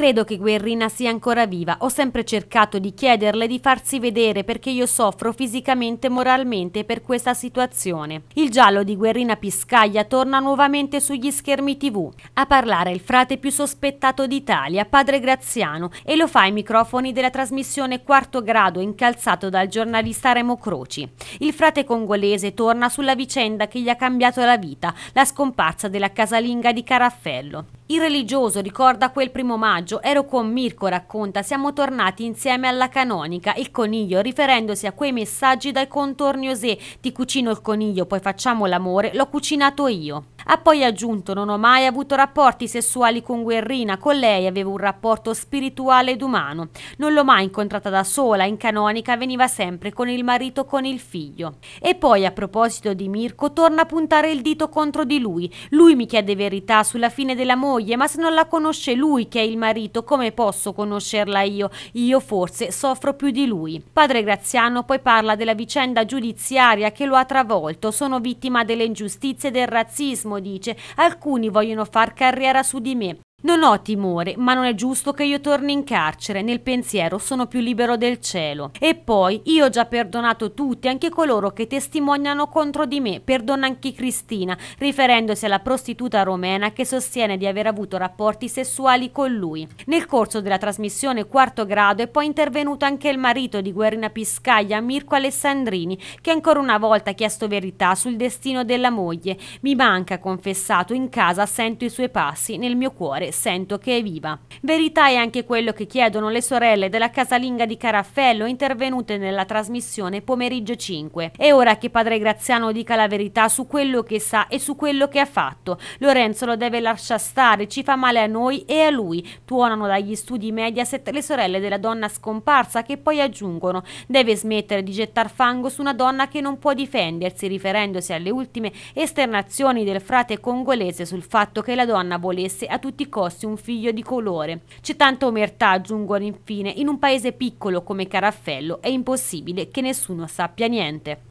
Credo che Guerrina sia ancora viva. Ho sempre cercato di chiederle di farsi vedere perché io soffro fisicamente e moralmente per questa situazione. Il giallo di Guerrina Piscaglia torna nuovamente sugli schermi tv. A parlare il frate più sospettato d'Italia, padre Graziano, e lo fa ai microfoni della trasmissione Quarto Grado incalzato dal giornalista Remo Croci. Il frate congolese torna sulla vicenda che gli ha cambiato la vita, la scomparsa della casalinga di Caraffello. Il religioso ricorda quel primo maggio, ero con Mirko, racconta, siamo tornati insieme alla canonica, il coniglio, riferendosi a quei messaggi dai contorni osè, ti cucino il coniglio, poi facciamo l'amore, l'ho cucinato io. Ha poi aggiunto non ho mai avuto rapporti sessuali con Guerrina, con lei avevo un rapporto spirituale ed umano. Non l'ho mai incontrata da sola, in canonica veniva sempre con il marito con il figlio. E poi a proposito di Mirko torna a puntare il dito contro di lui. Lui mi chiede verità sulla fine della moglie, ma se non la conosce lui che è il marito, come posso conoscerla io? Io forse soffro più di lui. Padre Graziano poi parla della vicenda giudiziaria che lo ha travolto. Sono vittima delle ingiustizie e del razzismo dice, alcuni vogliono far carriera su di me, non ho timore, ma non è giusto che io torni in carcere, nel pensiero sono più libero del cielo. E poi, io ho già perdonato tutti, anche coloro che testimoniano contro di me, perdona anche Cristina, riferendosi alla prostituta romena che sostiene di aver avuto rapporti sessuali con lui. Nel corso della trasmissione quarto grado è poi intervenuto anche il marito di Guerina Piscaglia, Mirko Alessandrini, che ancora una volta ha chiesto verità sul destino della moglie. Mi manca, confessato, in casa sento i suoi passi, nel mio cuore sento che è viva. Verità è anche quello che chiedono le sorelle della casalinga di Caraffello intervenute nella trasmissione Pomeriggio 5. È ora che padre Graziano dica la verità su quello che sa e su quello che ha fatto. Lorenzo lo deve lasciare stare, ci fa male a noi e a lui. Tuonano dagli studi Mediaset le sorelle della donna scomparsa che poi aggiungono deve smettere di gettare fango su una donna che non può difendersi riferendosi alle ultime esternazioni del frate congolese sul fatto che la donna volesse a tutti i costi nascoste un figlio di colore. C'è tanta omertà, aggiungono infine, in un paese piccolo come Caraffello è impossibile che nessuno sappia niente.